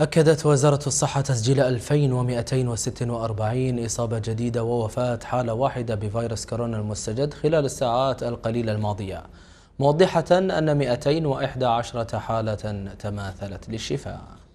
أكدت وزارة الصحة تسجيل 2246 إصابة جديدة ووفاة حالة واحدة بفيروس كورونا المستجد خلال الساعات القليلة الماضية موضحة أن 211 حالة تماثلت للشفاء